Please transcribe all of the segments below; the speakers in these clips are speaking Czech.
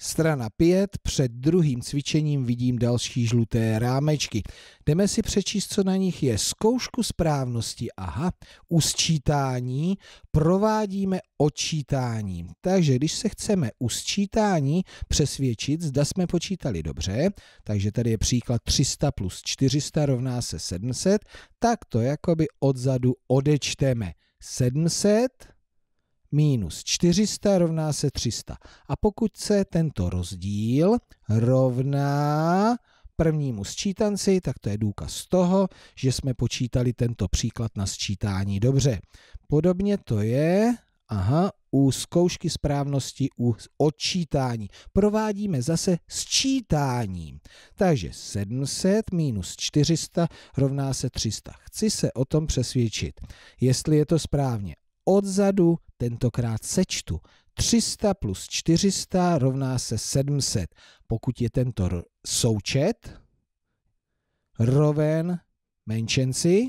Strana 5, před druhým cvičením vidím další žluté rámečky. Jdeme si přečíst, co na nich je. Zkoušku správnosti, aha, u sčítání provádíme očítáním. Takže když se chceme u sčítání přesvědčit, zda jsme počítali dobře, takže tady je příklad 300 plus 400 rovná se 700, tak to jakoby odzadu odečteme. 700 minus 400 rovná se 300. A pokud se tento rozdíl rovná prvnímu sčítanci, tak to je důkaz toho, že jsme počítali tento příklad na sčítání dobře. Podobně to je, aha, u zkoušky správnosti u odčítání. Provádíme zase sčítáním. Takže 700 minus 400 rovná se 300. Chci se o tom přesvědčit, jestli je to správně. Odzadu tentokrát sečtu. 300 plus 400 rovná se 700. Pokud je tento součet roven menšenci,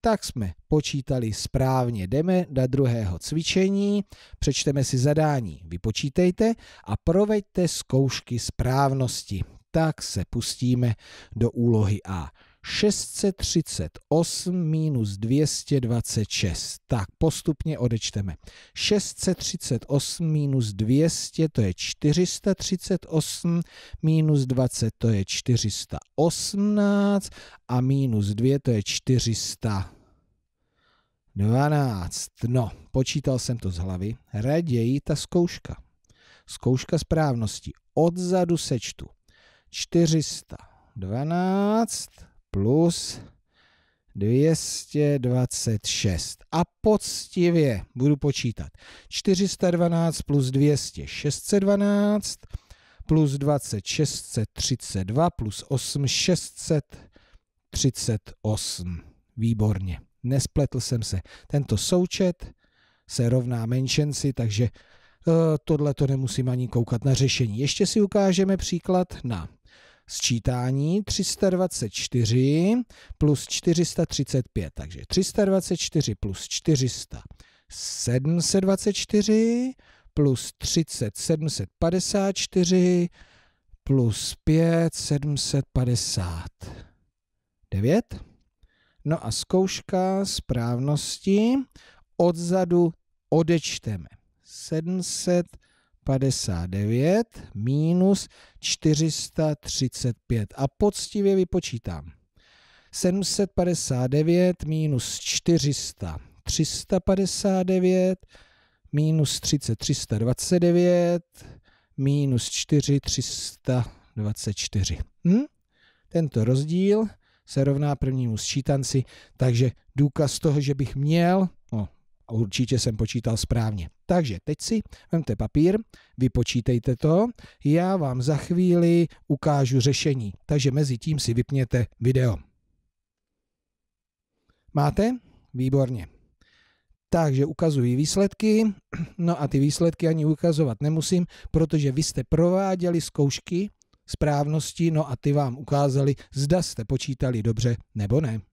tak jsme počítali správně. Jdeme do druhého cvičení, přečteme si zadání, vypočítejte a proveďte zkoušky správnosti. Tak se pustíme do úlohy A. 638 minus 226. Tak, postupně odečteme. 638 minus 200, to je 438, minus 20, to je 418 a minus 2, to je 400. 12. No, počítal jsem to z hlavy. Raději ta zkouška. Zkouška správnosti. Odzadu sečtu. 412 plus 226. A poctivě budu počítat. 412 plus 200, 612 plus 20, 632 plus 8, 638. Výborně. Nespletl jsem se. Tento součet se rovná menšenci, takže eh, tohle to nemusím ani koukat na řešení. Ještě si ukážeme příklad na sčítání 324 plus 435, takže 324 plus 400 724 plus 30 754 plus 5 759. No a zkouška správnosti odzadu odečteme 700 59 minus 435 a poctivě vypočítám. 759 minus 400, 359, minus 30, 329, minus 4, 324. Hm? Tento rozdíl se rovná prvnímu sčítanci, takže důkaz toho, že bych měl, no, určitě jsem počítal správně. Takže teď si vemte papír, vypočítejte to, já vám za chvíli ukážu řešení, takže mezi tím si vypněte video. Máte? Výborně. Takže ukazují výsledky, no a ty výsledky ani ukazovat nemusím, protože vy jste prováděli zkoušky správnosti, no a ty vám ukázali, zda jste počítali dobře nebo ne.